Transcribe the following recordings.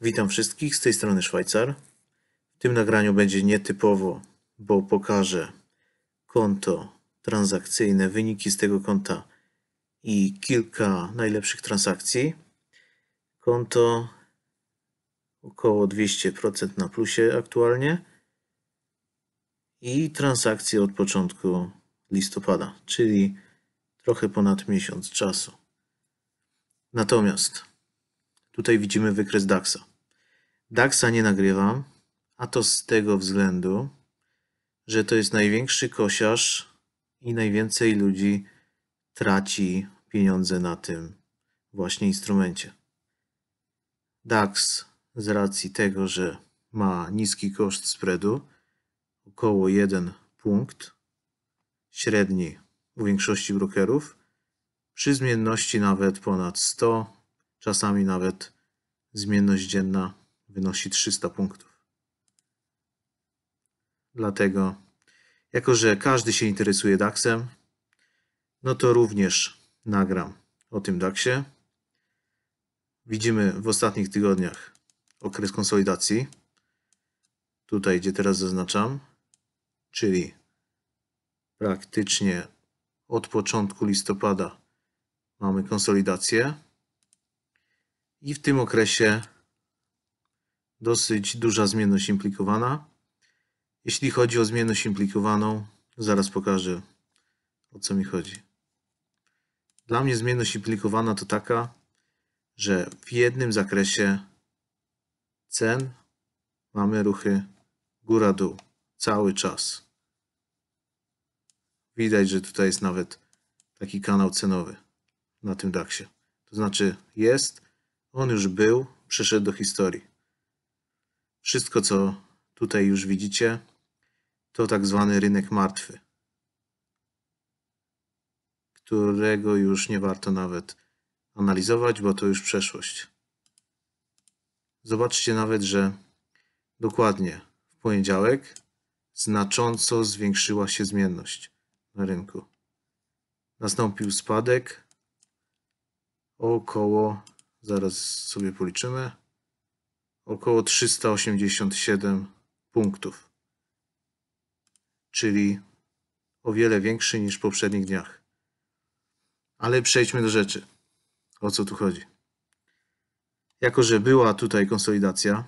Witam wszystkich, z tej strony Szwajcar. W tym nagraniu będzie nietypowo, bo pokażę konto transakcyjne, wyniki z tego konta i kilka najlepszych transakcji. Konto około 200% na plusie aktualnie i transakcje od początku listopada, czyli trochę ponad miesiąc czasu. Natomiast Tutaj widzimy wykres DAXa. DAXa nie nagrywam, a to z tego względu, że to jest największy kosiarz i najwięcej ludzi traci pieniądze na tym właśnie instrumencie. DAX z racji tego, że ma niski koszt spreadu, około 1 punkt, średni u większości brokerów, przy zmienności nawet ponad 100 Czasami nawet zmienność dzienna wynosi 300 punktów. Dlatego, jako że każdy się interesuje DAX-em, no to również nagram o tym DAX-ie. Widzimy w ostatnich tygodniach okres konsolidacji. Tutaj, gdzie teraz zaznaczam, czyli praktycznie od początku listopada mamy konsolidację. I w tym okresie dosyć duża zmienność implikowana. Jeśli chodzi o zmienność implikowaną, zaraz pokażę o co mi chodzi. Dla mnie zmienność implikowana to taka, że w jednym zakresie cen mamy ruchy góra-dół cały czas. Widać, że tutaj jest nawet taki kanał cenowy na tym dax To znaczy jest on już był, przeszedł do historii. Wszystko, co tutaj już widzicie, to tak zwany rynek martwy, którego już nie warto nawet analizować, bo to już przeszłość. Zobaczcie nawet, że dokładnie w poniedziałek znacząco zwiększyła się zmienność na rynku. Nastąpił spadek około Zaraz sobie policzymy. Około 387 punktów. Czyli o wiele większy niż w poprzednich dniach. Ale przejdźmy do rzeczy. O co tu chodzi? Jako, że była tutaj konsolidacja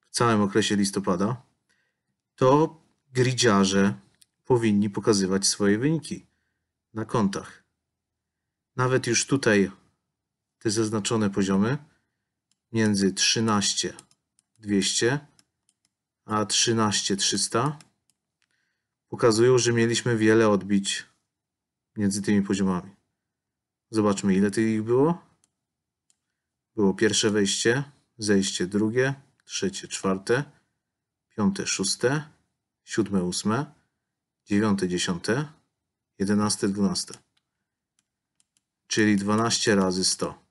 w całym okresie listopada, to gridziarze powinni pokazywać swoje wyniki na kontach. Nawet już tutaj te zaznaczone poziomy między 13 200 a 13 300 pokazują, że mieliśmy wiele odbić między tymi poziomami. Zobaczmy ile tych było. Było pierwsze wejście, zejście drugie, trzecie, czwarte, piąte, szóste, siódme, ósme, dziewiąte, dziesiąte, jedenaste, dwunaste. Czyli 12 razy 100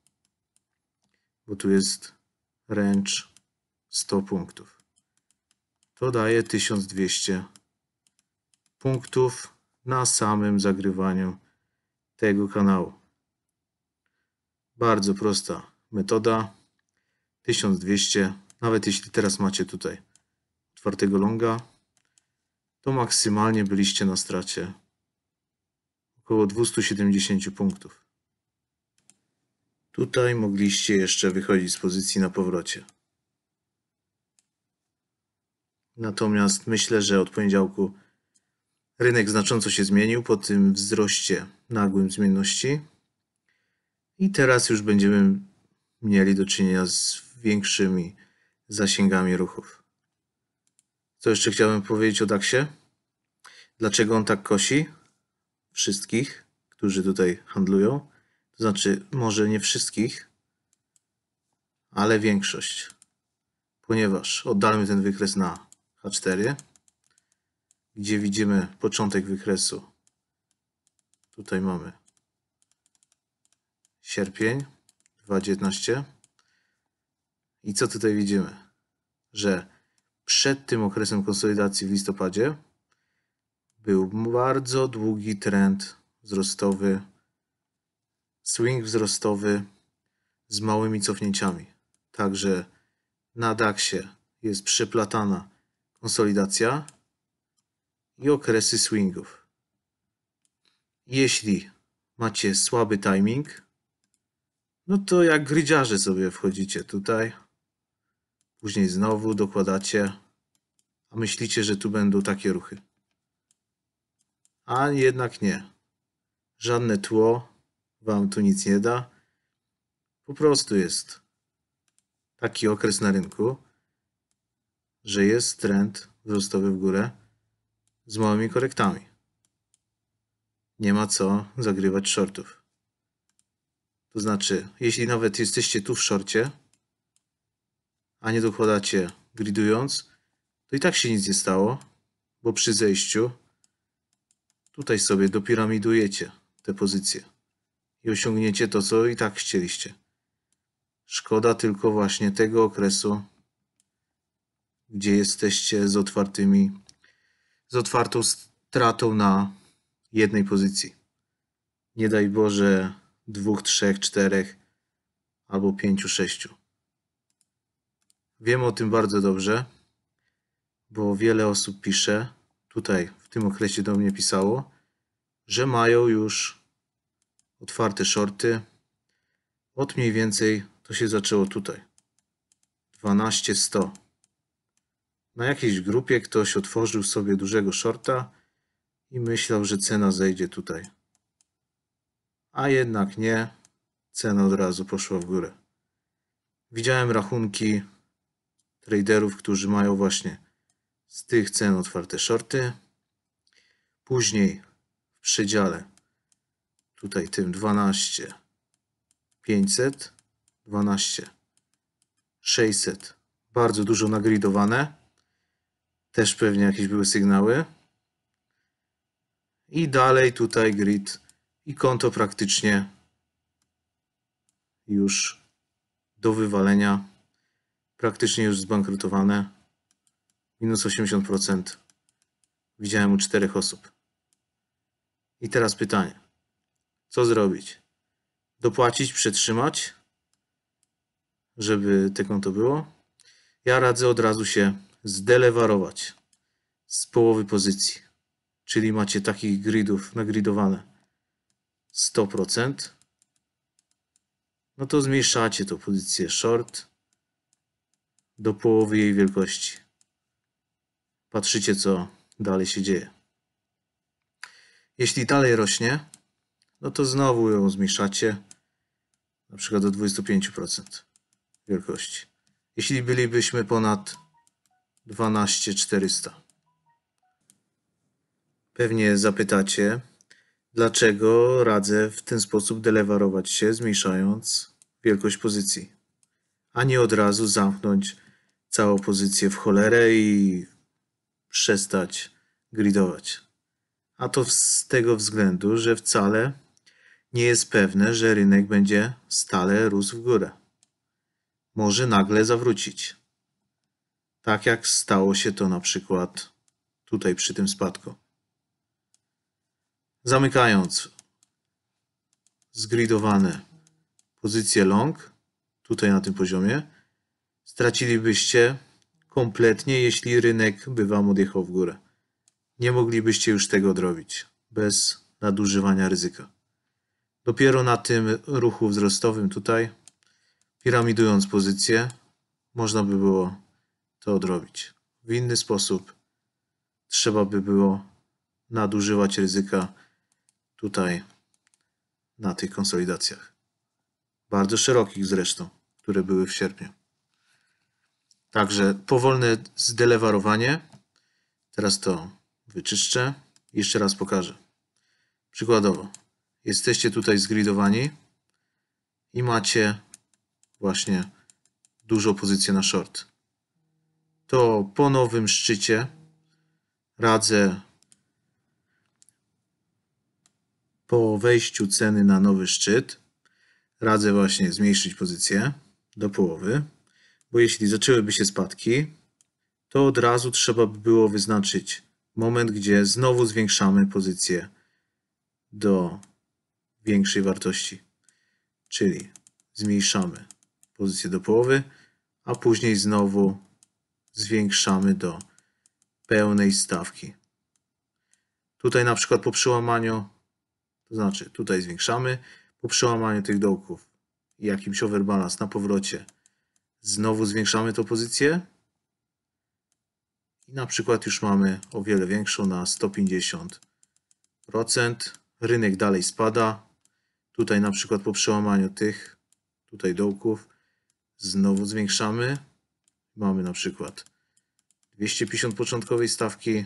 bo tu jest range 100 punktów. To daje 1200 punktów na samym zagrywaniu tego kanału. Bardzo prosta metoda. 1200, nawet jeśli teraz macie tutaj otwartego longa, to maksymalnie byliście na stracie około 270 punktów. Tutaj mogliście jeszcze wychodzić z pozycji na powrocie. Natomiast myślę, że od poniedziałku rynek znacząco się zmienił po tym wzroście nagłym zmienności. I teraz już będziemy mieli do czynienia z większymi zasięgami ruchów. Co jeszcze chciałbym powiedzieć o DAXie? Dlaczego on tak kosi wszystkich, którzy tutaj handlują? To znaczy, może nie wszystkich, ale większość. Ponieważ oddalmy ten wykres na H4, gdzie widzimy początek wykresu. Tutaj mamy sierpień 2019. I co tutaj widzimy? Że przed tym okresem konsolidacji w listopadzie był bardzo długi trend wzrostowy swing wzrostowy z małymi cofnięciami. Także na DAX-ie jest przyplatana konsolidacja i okresy swingów. Jeśli macie słaby timing, no to jak grydziarze sobie wchodzicie tutaj, później znowu dokładacie, a myślicie, że tu będą takie ruchy. A jednak nie. Żadne tło, wam tu nic nie da. Po prostu jest taki okres na rynku, że jest trend wzrostowy w górę z małymi korektami. Nie ma co zagrywać shortów. To znaczy, jeśli nawet jesteście tu w shorcie, a nie dokładacie gridując, to i tak się nic nie stało, bo przy zejściu tutaj sobie dopiramidujecie te pozycje i osiągniecie to, co i tak chcieliście. Szkoda tylko właśnie tego okresu, gdzie jesteście z otwartymi, z otwartą stratą na jednej pozycji. Nie daj Boże dwóch, trzech, czterech albo pięciu, sześciu. Wiem o tym bardzo dobrze, bo wiele osób pisze, tutaj w tym okresie do mnie pisało, że mają już otwarte shorty. Od mniej więcej to się zaczęło tutaj. 12100. Na jakiejś grupie ktoś otworzył sobie dużego shorta i myślał, że cena zejdzie tutaj. A jednak nie. Cena od razu poszła w górę. Widziałem rachunki traderów, którzy mają właśnie z tych cen otwarte shorty. Później w przedziale tutaj tym 12 500 12 600 bardzo dużo nagridowane też pewnie jakieś były sygnały i dalej tutaj grid i konto praktycznie już do wywalenia praktycznie już zbankrutowane minus 80% widziałem u czterech osób i teraz pytanie co zrobić? Dopłacić, przetrzymać, żeby te konto było. Ja radzę od razu się zdelewarować z połowy pozycji. Czyli macie takich gridów nagridowane 100%. No to zmniejszacie tą pozycję short do połowy jej wielkości. Patrzycie co dalej się dzieje. Jeśli dalej rośnie, no to znowu ją zmniejszacie na przykład do 25% wielkości. Jeśli bylibyśmy ponad 12400. Pewnie zapytacie, dlaczego radzę w ten sposób delewarować się, zmniejszając wielkość pozycji, a nie od razu zamknąć całą pozycję w cholerę i przestać gridować. A to z tego względu, że wcale nie jest pewne, że rynek będzie stale rósł w górę. Może nagle zawrócić. Tak jak stało się to na przykład tutaj przy tym spadku. Zamykając zgridowane pozycje long, tutaj na tym poziomie, stracilibyście kompletnie, jeśli rynek by Wam odjechał w górę. Nie moglibyście już tego odrobić bez nadużywania ryzyka. Dopiero na tym ruchu wzrostowym tutaj, piramidując pozycję, można by było to odrobić. W inny sposób trzeba by było nadużywać ryzyka tutaj na tych konsolidacjach. Bardzo szerokich zresztą, które były w sierpniu. Także powolne zdelewarowanie. Teraz to wyczyszczę. Jeszcze raz pokażę. Przykładowo jesteście tutaj zgridowani i macie właśnie dużą pozycję na short. To po nowym szczycie radzę po wejściu ceny na nowy szczyt radzę właśnie zmniejszyć pozycję do połowy, bo jeśli zaczęłyby się spadki, to od razu trzeba by było wyznaczyć moment, gdzie znowu zwiększamy pozycję do większej wartości. Czyli zmniejszamy pozycję do połowy, a później znowu zwiększamy do pełnej stawki. Tutaj na przykład po przełamaniu, to znaczy tutaj zwiększamy, po przełamaniu tych dołków jakimś overbalance na powrocie znowu zwiększamy tą pozycję i na przykład już mamy o wiele większą na 150%. Rynek dalej spada, Tutaj na przykład po przełamaniu tych tutaj dołków znowu zwiększamy. Mamy na przykład 250 początkowej stawki.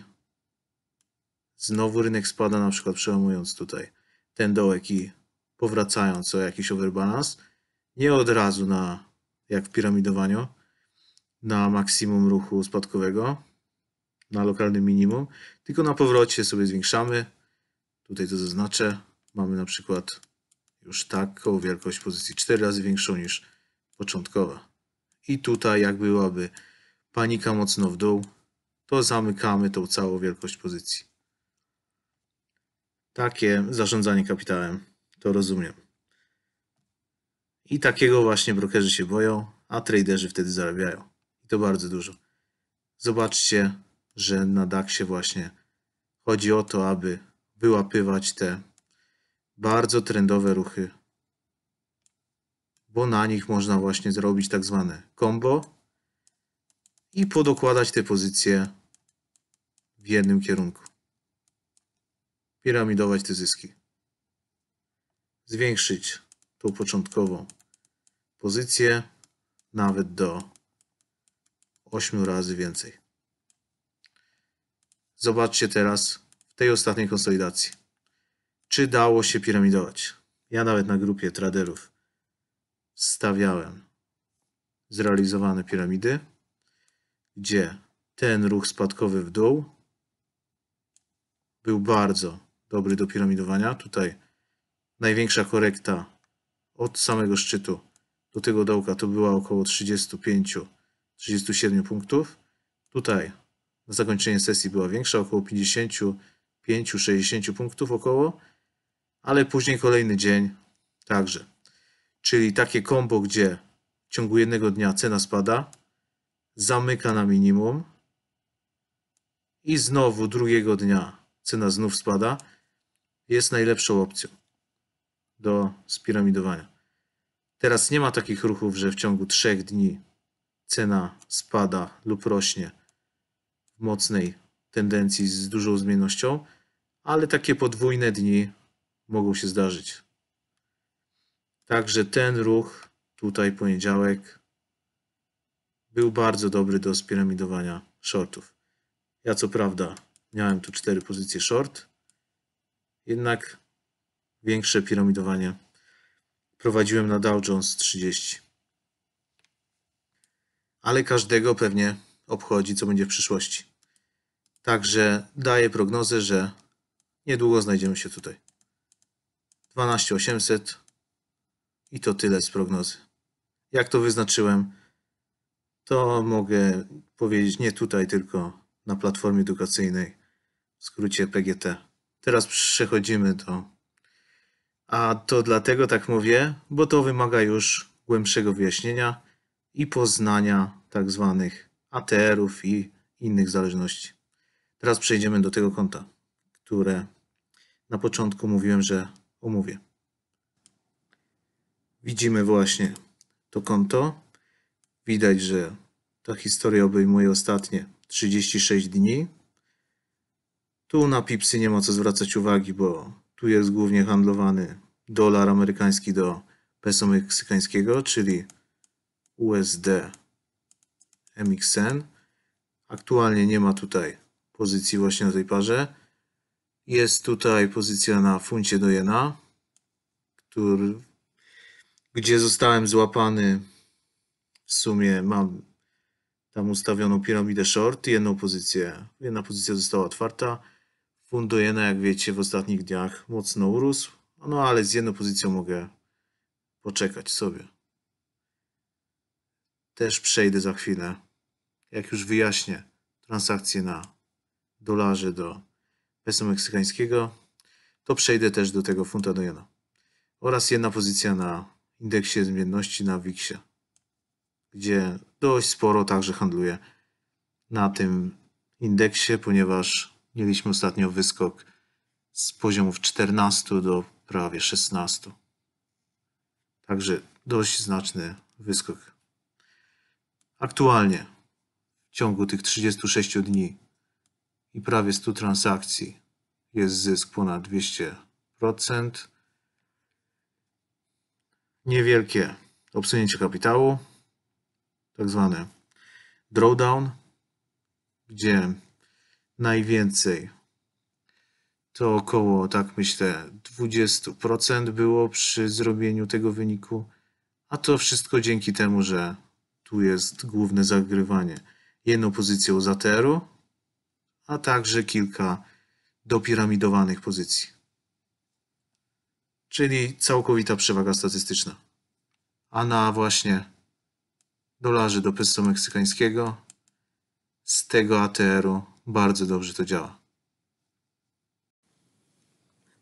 Znowu rynek spada na przykład przełamując tutaj ten dołek i powracając o jakiś overbalance. Nie od razu na, jak w piramidowaniu, na maksimum ruchu spadkowego, na lokalnym minimum, tylko na powrocie sobie zwiększamy. Tutaj to zaznaczę. Mamy na przykład już taką wielkość pozycji cztery razy większą niż początkowa. I tutaj jak byłaby panika mocno w dół, to zamykamy tą całą wielkość pozycji. Takie zarządzanie kapitałem, to rozumiem. I takiego właśnie brokerzy się boją, a traderzy wtedy zarabiają. I to bardzo dużo. Zobaczcie, że na DAX-ie właśnie chodzi o to, aby wyłapywać te bardzo trendowe ruchy, bo na nich można właśnie zrobić tak zwane combo i podokładać te pozycje w jednym kierunku. Piramidować te zyski. Zwiększyć tą początkową pozycję nawet do 8 razy więcej. Zobaczcie teraz w tej ostatniej konsolidacji czy dało się piramidować. Ja nawet na grupie traderów stawiałem zrealizowane piramidy, gdzie ten ruch spadkowy w dół był bardzo dobry do piramidowania. Tutaj największa korekta od samego szczytu do tego dołka to była około 35-37 punktów. Tutaj na zakończenie sesji była większa, około 55-60 punktów około ale później kolejny dzień także. Czyli takie kombo, gdzie w ciągu jednego dnia cena spada, zamyka na minimum i znowu drugiego dnia cena znów spada, jest najlepszą opcją do spiramidowania. Teraz nie ma takich ruchów, że w ciągu trzech dni cena spada lub rośnie w mocnej tendencji z dużą zmiennością, ale takie podwójne dni mogą się zdarzyć. Także ten ruch tutaj poniedziałek był bardzo dobry do spiramidowania shortów. Ja co prawda miałem tu cztery pozycje short, jednak większe piramidowanie prowadziłem na Dow Jones 30. Ale każdego pewnie obchodzi, co będzie w przyszłości. Także daję prognozę, że niedługo znajdziemy się tutaj. 12800 i to tyle z prognozy. Jak to wyznaczyłem, to mogę powiedzieć nie tutaj, tylko na platformie edukacyjnej, w skrócie PGT. Teraz przechodzimy do... A to dlatego tak mówię, bo to wymaga już głębszego wyjaśnienia i poznania tak zwanych ATR-ów i innych zależności. Teraz przejdziemy do tego konta, które na początku mówiłem, że umówie. Widzimy właśnie to konto. Widać, że ta historia obejmuje ostatnie 36 dni. Tu na pipsy nie ma co zwracać uwagi, bo tu jest głównie handlowany dolar amerykański do peso meksykańskiego, czyli USD MXN. Aktualnie nie ma tutaj pozycji właśnie na tej parze. Jest tutaj pozycja na funcie do jena, który, gdzie zostałem złapany. W sumie mam tam ustawioną piramidę short, jedną pozycję. Jedna pozycja została otwarta. Fund do jena, jak wiecie, w ostatnich dniach mocno urósł. No ale z jedną pozycją mogę poczekać sobie. Też przejdę za chwilę, jak już wyjaśnię transakcje na dolarze do peso meksykańskiego, to przejdę też do tego funta do jena. Oraz jedna pozycja na indeksie zmienności na WIX-ie, gdzie dość sporo także handluje na tym indeksie, ponieważ mieliśmy ostatnio wyskok z poziomów 14 do prawie 16. Także dość znaczny wyskok. Aktualnie w ciągu tych 36 dni i prawie 100 transakcji. Jest zysk ponad 200%. Niewielkie obsunięcie kapitału, tak zwane drawdown, gdzie najwięcej to około, tak myślę, 20% było przy zrobieniu tego wyniku, a to wszystko dzięki temu, że tu jest główne zagrywanie jedną pozycją z ATR-u, a także kilka dopiramidowanych pozycji. Czyli całkowita przewaga statystyczna. A na właśnie dolarze do peso meksykańskiego z tego ATR-u bardzo dobrze to działa.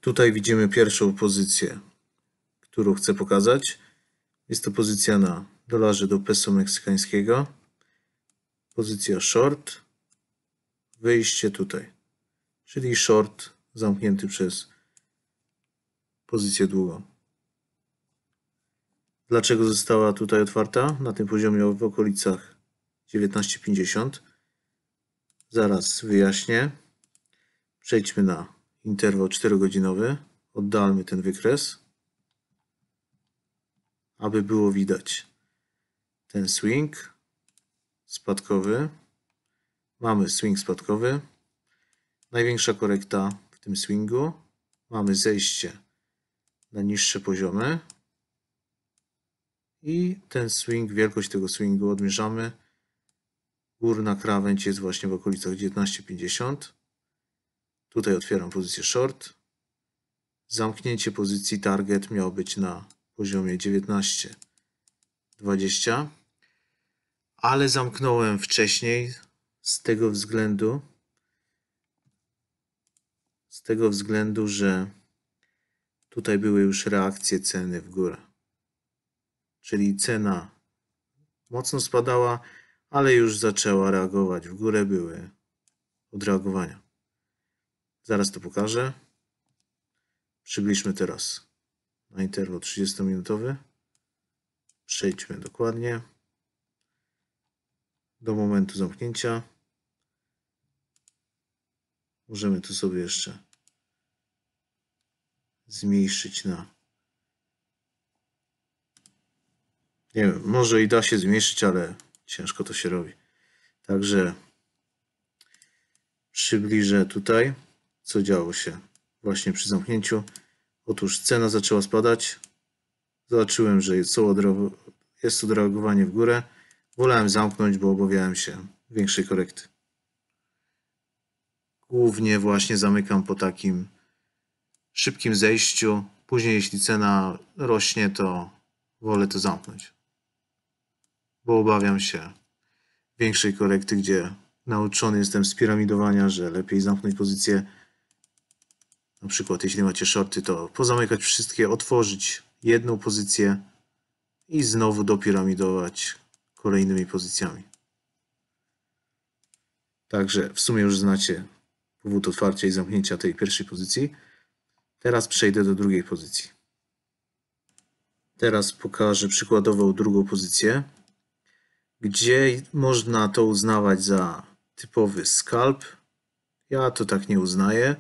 Tutaj widzimy pierwszą pozycję, którą chcę pokazać. Jest to pozycja na dolarze do peso meksykańskiego. Pozycja short wejście tutaj, czyli short zamknięty przez pozycję długą. Dlaczego została tutaj otwarta? Na tym poziomie w okolicach 19,50. Zaraz wyjaśnię. Przejdźmy na interwał 4-godzinowy. Oddalmy ten wykres, aby było widać ten swing spadkowy. Mamy swing spadkowy. Największa korekta w tym swingu. Mamy zejście na niższe poziomy. I ten swing, wielkość tego swingu odmierzamy. Górna krawędź jest właśnie w okolicach 19,50. Tutaj otwieram pozycję short. Zamknięcie pozycji target miało być na poziomie 19,20. Ale zamknąłem wcześniej, z tego względu, z tego względu, że tutaj były już reakcje ceny w górę. Czyli cena mocno spadała, ale już zaczęła reagować. W górę były odreagowania. Zaraz to pokażę. Przybliżmy teraz na interwał 30-minutowy. Przejdźmy dokładnie do momentu zamknięcia. Możemy to sobie jeszcze zmniejszyć na. Nie wiem, może i da się zmniejszyć, ale ciężko to się robi. Także przybliżę tutaj, co działo się właśnie przy zamknięciu. Otóż cena zaczęła spadać. Zobaczyłem, że jest odreagowanie w górę. Wolałem zamknąć, bo obawiałem się większej korekty głównie właśnie zamykam po takim szybkim zejściu. Później, jeśli cena rośnie, to wolę to zamknąć, bo obawiam się większej korekty, gdzie nauczony jestem z piramidowania, że lepiej zamknąć pozycję. Na przykład, jeśli macie shorty, to pozamykać wszystkie, otworzyć jedną pozycję i znowu dopiramidować kolejnymi pozycjami. Także w sumie już znacie powód otwarcia i zamknięcia tej pierwszej pozycji. Teraz przejdę do drugiej pozycji. Teraz pokażę przykładową drugą pozycję, gdzie można to uznawać za typowy skalp. Ja to tak nie uznaję.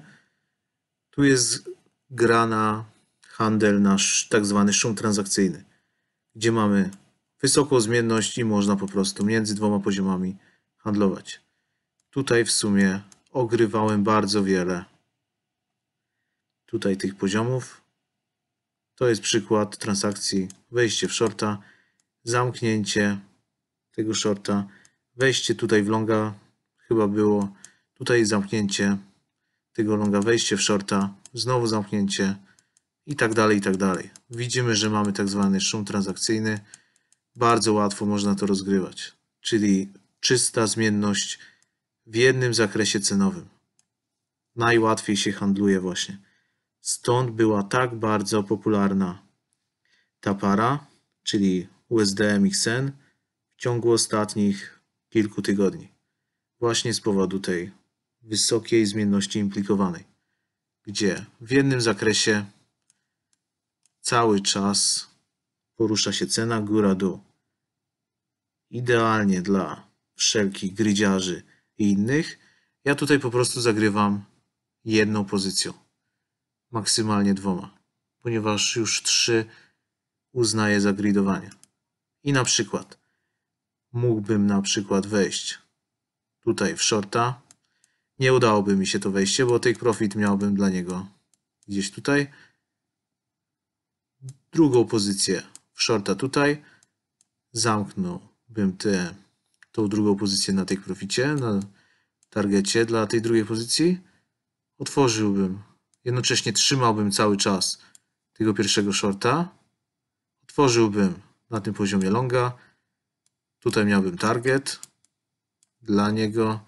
Tu jest gra na handel, nasz tak zwany szum transakcyjny, gdzie mamy wysoką zmienność i można po prostu między dwoma poziomami handlować. Tutaj w sumie ogrywałem bardzo wiele. Tutaj tych poziomów. To jest przykład transakcji wejście w shorta, zamknięcie tego shorta, wejście tutaj w longa, chyba było, tutaj zamknięcie tego longa, wejście w shorta, znowu zamknięcie i tak dalej, i tak dalej. Widzimy, że mamy tak zwany szum transakcyjny. Bardzo łatwo można to rozgrywać, czyli czysta zmienność w jednym zakresie cenowym. Najłatwiej się handluje właśnie. Stąd była tak bardzo popularna ta para, czyli USDMXN w ciągu ostatnich kilku tygodni. Właśnie z powodu tej wysokiej zmienności implikowanej, gdzie w jednym zakresie cały czas porusza się cena góra-dół. Idealnie dla wszelkich grydziarzy, i innych. Ja tutaj po prostu zagrywam jedną pozycją, maksymalnie dwoma, ponieważ już trzy uznaję za gridowanie. I na przykład mógłbym na przykład wejść tutaj w shorta. Nie udałoby mi się to wejście, bo take profit miałbym dla niego gdzieś tutaj. Drugą pozycję w shorta tutaj. Zamknąłbym te tą drugą pozycję na tej proficie, na targecie dla tej drugiej pozycji, otworzyłbym. Jednocześnie trzymałbym cały czas tego pierwszego shorta. Otworzyłbym na tym poziomie longa. Tutaj miałbym target dla niego.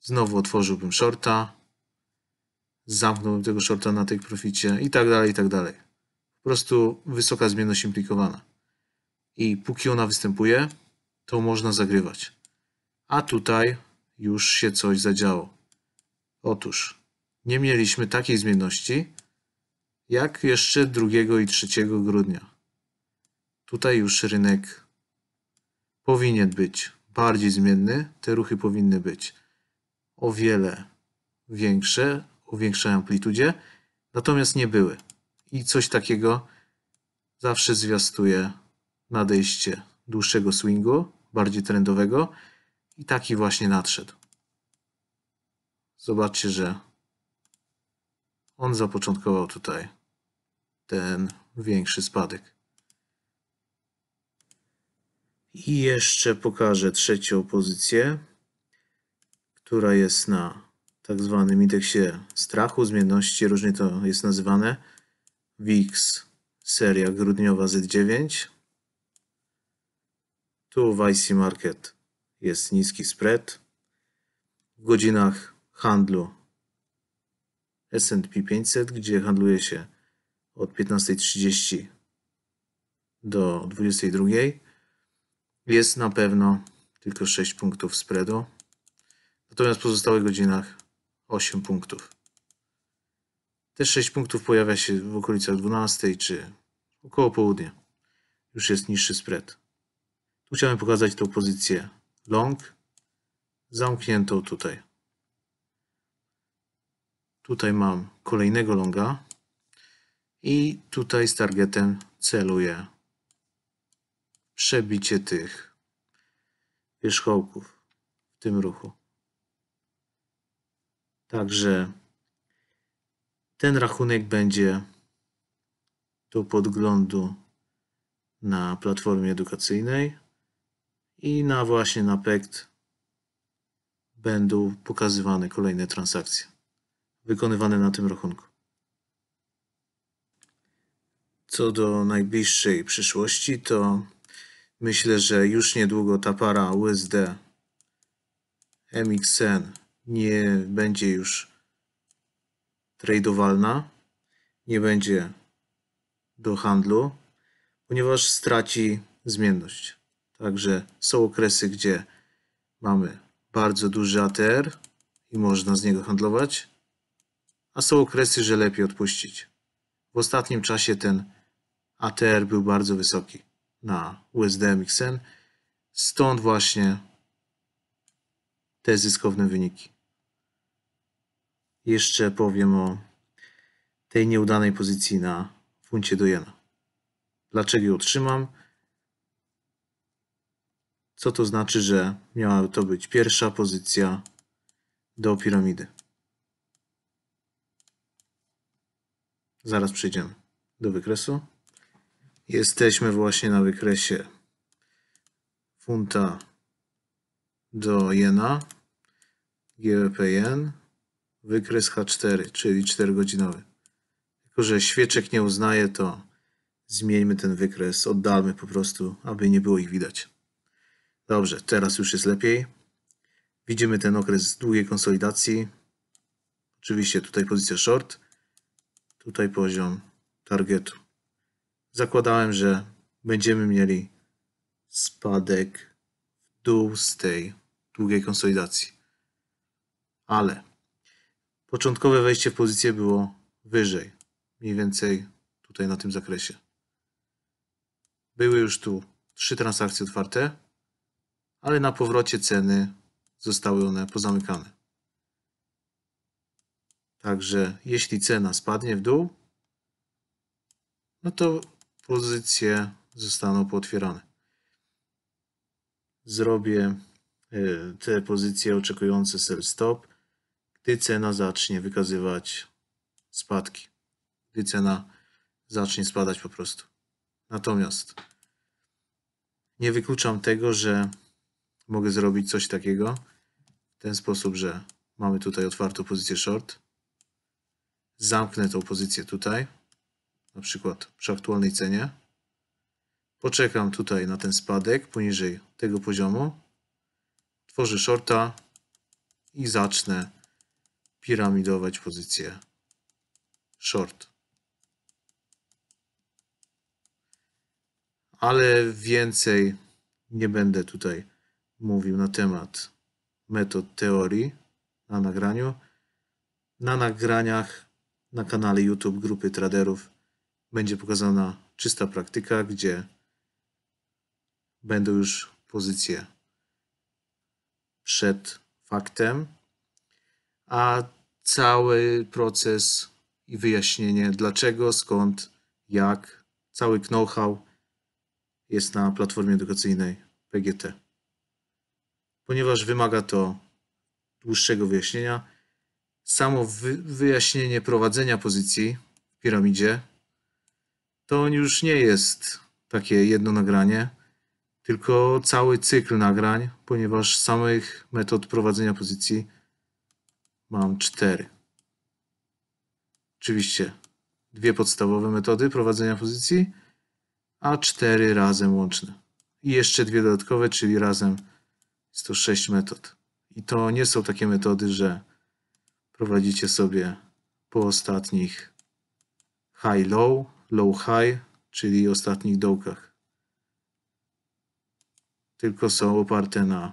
Znowu otworzyłbym shorta. Zamknąłbym tego shorta na tej proficie i tak dalej, i tak dalej. Po prostu wysoka zmienność implikowana. I póki ona występuje, to można zagrywać. A tutaj już się coś zadziało. Otóż nie mieliśmy takiej zmienności jak jeszcze 2 i 3 grudnia. Tutaj już rynek powinien być bardziej zmienny. Te ruchy powinny być o wiele większe, o większej amplitudzie, natomiast nie były. I coś takiego zawsze zwiastuje nadejście dłuższego swingu, bardziej trendowego. I taki właśnie nadszedł. Zobaczcie, że on zapoczątkował tutaj ten większy spadek. I jeszcze pokażę trzecią pozycję, która jest na tak zwanym indeksie strachu, zmienności, różnie to jest nazywane. WIX seria grudniowa Z9. Tu w IC Market jest niski spread. W godzinach handlu S&P 500, gdzie handluje się od 15.30 do 22.00 jest na pewno tylko 6 punktów spreadu, natomiast w pozostałych godzinach 8 punktów. Te 6 punktów pojawia się w okolicach 12 czy około południa. Już jest niższy spread. Tu chciałem pokazać tą pozycję long zamkniętą tutaj. Tutaj mam kolejnego longa i tutaj z targetem celuję przebicie tych wierzchołków w tym ruchu. Także ten rachunek będzie do podglądu na platformie edukacyjnej i na właśnie na PECT będą pokazywane kolejne transakcje wykonywane na tym rachunku. Co do najbliższej przyszłości, to myślę, że już niedługo ta para USD MXN nie będzie już tradowalna, nie będzie do handlu, ponieważ straci zmienność. Także są okresy, gdzie mamy bardzo duży ATR i można z niego handlować, a są okresy, że lepiej odpuścić. W ostatnim czasie ten ATR był bardzo wysoki na USD MXN, stąd właśnie te zyskowne wyniki. Jeszcze powiem o tej nieudanej pozycji na funcie do jena. Dlaczego ją otrzymam? co to znaczy, że miała to być pierwsza pozycja do piramidy. Zaraz przejdziemy do wykresu. Jesteśmy właśnie na wykresie funta do jena, GBPN, wykres H4, czyli 4-godzinowy. Tylko, że świeczek nie uznaje, to zmieńmy ten wykres, oddalmy po prostu, aby nie było ich widać. Dobrze, teraz już jest lepiej. Widzimy ten okres długiej konsolidacji. Oczywiście tutaj pozycja short. Tutaj poziom targetu. Zakładałem, że będziemy mieli spadek w dół z tej długiej konsolidacji. Ale początkowe wejście w pozycję było wyżej. Mniej więcej tutaj na tym zakresie. Były już tu trzy transakcje otwarte ale na powrocie ceny zostały one pozamykane. Także jeśli cena spadnie w dół, no to pozycje zostaną pootwierane. Zrobię y, te pozycje oczekujące sell stop, gdy cena zacznie wykazywać spadki, gdy cena zacznie spadać po prostu. Natomiast nie wykluczam tego, że mogę zrobić coś takiego w ten sposób, że mamy tutaj otwartą pozycję short, zamknę tą pozycję tutaj, na przykład przy aktualnej cenie, poczekam tutaj na ten spadek poniżej tego poziomu, tworzę shorta i zacznę piramidować pozycję short. Ale więcej nie będę tutaj mówił na temat metod teorii na nagraniu. Na nagraniach na kanale YouTube grupy traderów będzie pokazana czysta praktyka, gdzie będą już pozycje przed faktem, a cały proces i wyjaśnienie dlaczego, skąd, jak, cały know-how jest na platformie edukacyjnej PGT ponieważ wymaga to dłuższego wyjaśnienia. Samo wyjaśnienie prowadzenia pozycji w piramidzie to już nie jest takie jedno nagranie, tylko cały cykl nagrań, ponieważ samych metod prowadzenia pozycji mam cztery. Oczywiście dwie podstawowe metody prowadzenia pozycji, a cztery razem łączne. I jeszcze dwie dodatkowe, czyli razem jest to sześć metod. I to nie są takie metody, że prowadzicie sobie po ostatnich high-low, low-high, czyli ostatnich dołkach. Tylko są oparte na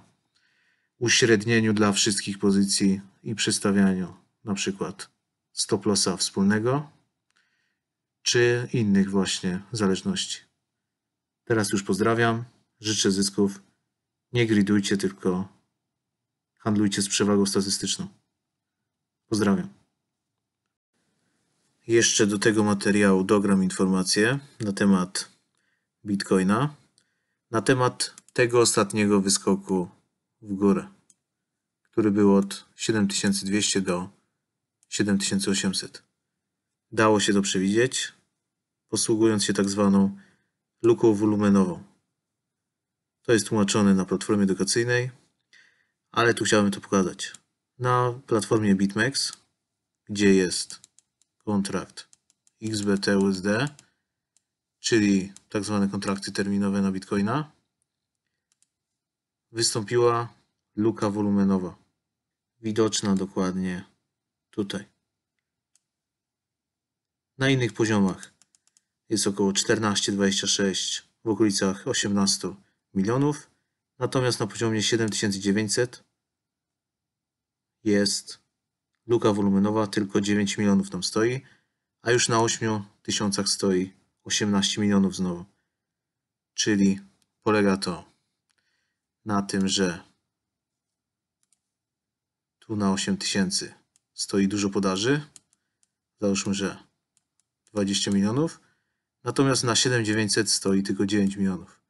uśrednieniu dla wszystkich pozycji i przestawianiu na przykład stop lossa wspólnego czy innych właśnie zależności. Teraz już pozdrawiam, życzę zysków. Nie gridujcie, tylko handlujcie z przewagą statystyczną. Pozdrawiam. Jeszcze do tego materiału dogram informacje na temat Bitcoina, na temat tego ostatniego wyskoku w górę, który był od 7200 do 7800. Dało się to przewidzieć, posługując się tak zwaną luką wolumenową. To jest tłumaczone na platformie edukacyjnej, ale tu chciałbym to pokazać. Na platformie BitMEX, gdzie jest kontrakt XBTUSD, czyli tak zwane kontrakty terminowe na Bitcoina, wystąpiła luka wolumenowa, widoczna dokładnie tutaj. Na innych poziomach jest około 14,26 w okolicach 18 milionów, natomiast na poziomie 7900 jest luka wolumenowa, tylko 9 milionów tam stoi, a już na 8000 stoi 18 milionów znowu. Czyli polega to na tym, że tu na 8000 stoi dużo podaży, załóżmy, że 20 milionów, natomiast na 7900 stoi tylko 9 milionów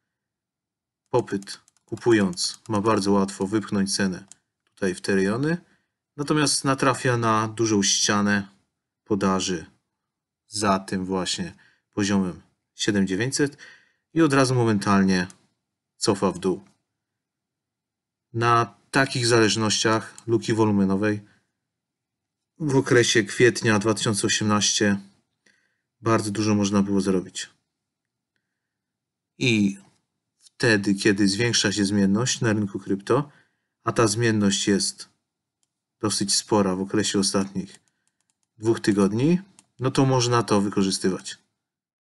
popyt kupując ma bardzo łatwo wypchnąć cenę tutaj w te rejony, natomiast natrafia na dużą ścianę podaży za tym właśnie poziomem 7900 i od razu momentalnie cofa w dół. Na takich zależnościach luki wolumenowej w okresie kwietnia 2018 bardzo dużo można było zrobić. I wtedy, kiedy zwiększa się zmienność na rynku krypto, a ta zmienność jest dosyć spora w okresie ostatnich dwóch tygodni, no to można to wykorzystywać.